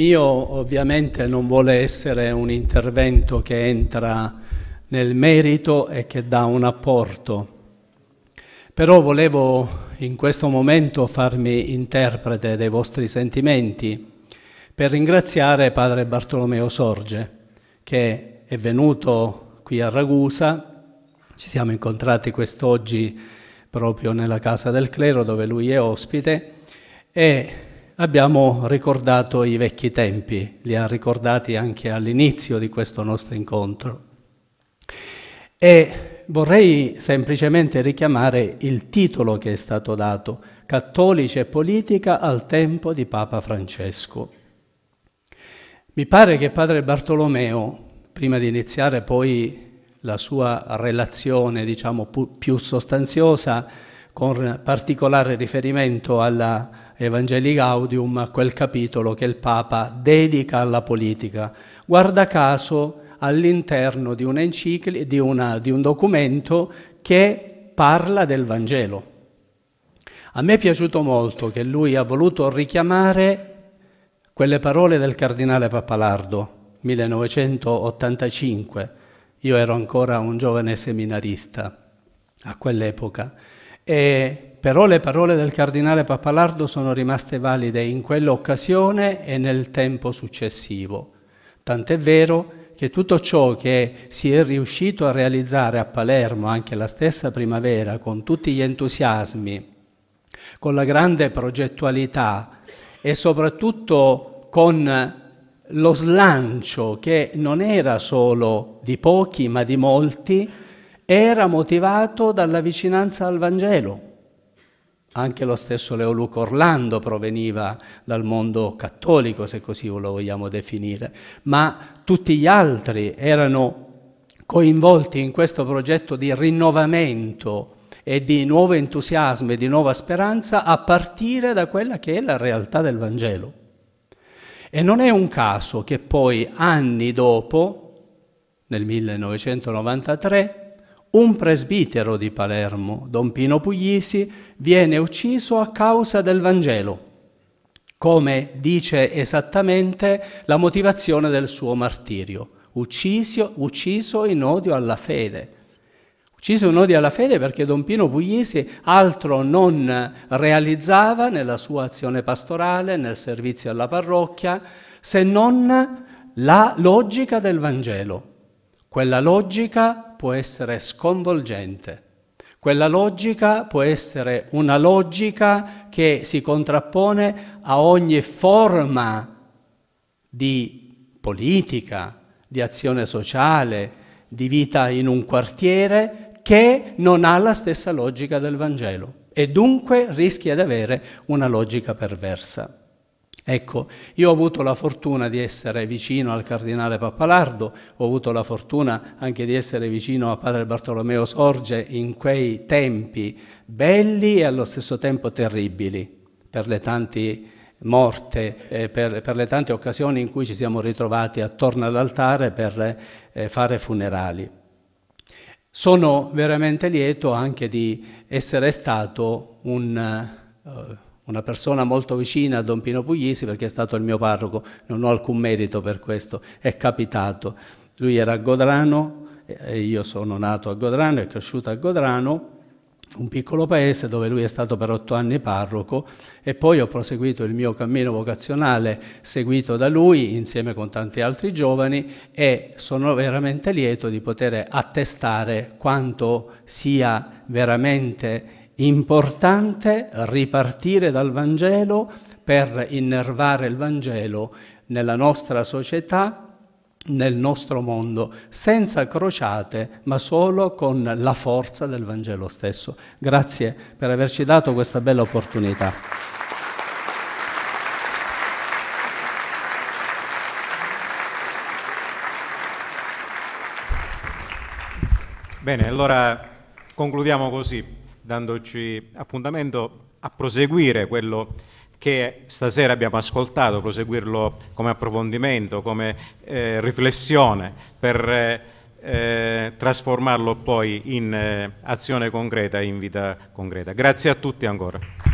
mio ovviamente non vuole essere un intervento che entra nel merito e che dà un apporto, però volevo in questo momento farmi interprete dei vostri sentimenti per ringraziare padre Bartolomeo Sorge che è venuto qui a Ragusa, ci siamo incontrati quest'oggi proprio nella casa del clero dove lui è ospite e abbiamo ricordato i vecchi tempi, li ha ricordati anche all'inizio di questo nostro incontro. E vorrei semplicemente richiamare il titolo che è stato dato, Cattolici e politica al tempo di Papa Francesco. Mi pare che padre Bartolomeo, prima di iniziare poi la sua relazione diciamo, più sostanziosa, con particolare riferimento alla Evangelii Gaudium, a quel capitolo che il Papa dedica alla politica. Guarda caso all'interno di, di, una, di un documento che parla del Vangelo. A me è piaciuto molto che lui ha voluto richiamare quelle parole del cardinale Pappalardo, 1985. Io ero ancora un giovane seminarista a quell'epoca e però le parole del cardinale Pappalardo sono rimaste valide in quell'occasione e nel tempo successivo. Tant'è vero che tutto ciò che si è riuscito a realizzare a Palermo anche la stessa primavera con tutti gli entusiasmi, con la grande progettualità e soprattutto con lo slancio che non era solo di pochi ma di molti, era motivato dalla vicinanza al Vangelo. Anche lo stesso Leo Luca Orlando proveniva dal mondo cattolico, se così lo vogliamo definire, ma tutti gli altri erano coinvolti in questo progetto di rinnovamento e di nuovo entusiasmo e di nuova speranza a partire da quella che è la realtà del Vangelo. E non è un caso che poi anni dopo, nel 1993, un presbitero di Palermo, Don Pino Puglisi, viene ucciso a causa del Vangelo, come dice esattamente la motivazione del suo martirio, ucciso, ucciso in odio alla fede. Ucciso in odio alla fede perché Don Pino Puglisi altro non realizzava nella sua azione pastorale, nel servizio alla parrocchia, se non la logica del Vangelo quella logica può essere sconvolgente. Quella logica può essere una logica che si contrappone a ogni forma di politica, di azione sociale, di vita in un quartiere che non ha la stessa logica del Vangelo e dunque rischia di avere una logica perversa. Ecco, io ho avuto la fortuna di essere vicino al cardinale Pappalardo, ho avuto la fortuna anche di essere vicino a padre Bartolomeo Sorge in quei tempi belli e allo stesso tempo terribili per le tante morte, eh, per, per, le tante occasioni in cui ci siamo ritrovati attorno all'altare per eh, fare funerali. Sono veramente lieto anche di essere stato un... Eh, una persona molto vicina a Don Pino Puglisi perché è stato il mio parroco, non ho alcun merito per questo, è capitato. Lui era a Godrano, io sono nato a Godrano, è cresciuto a Godrano, un piccolo paese dove lui è stato per otto anni parroco e poi ho proseguito il mio cammino vocazionale seguito da lui insieme con tanti altri giovani e sono veramente lieto di poter attestare quanto sia veramente importante ripartire dal Vangelo per innervare il Vangelo nella nostra società, nel nostro mondo, senza crociate, ma solo con la forza del Vangelo stesso. Grazie per averci dato questa bella opportunità. Bene, allora concludiamo così dandoci appuntamento a proseguire quello che stasera abbiamo ascoltato, proseguirlo come approfondimento, come eh, riflessione per eh, trasformarlo poi in eh, azione concreta, in vita concreta. Grazie a tutti ancora.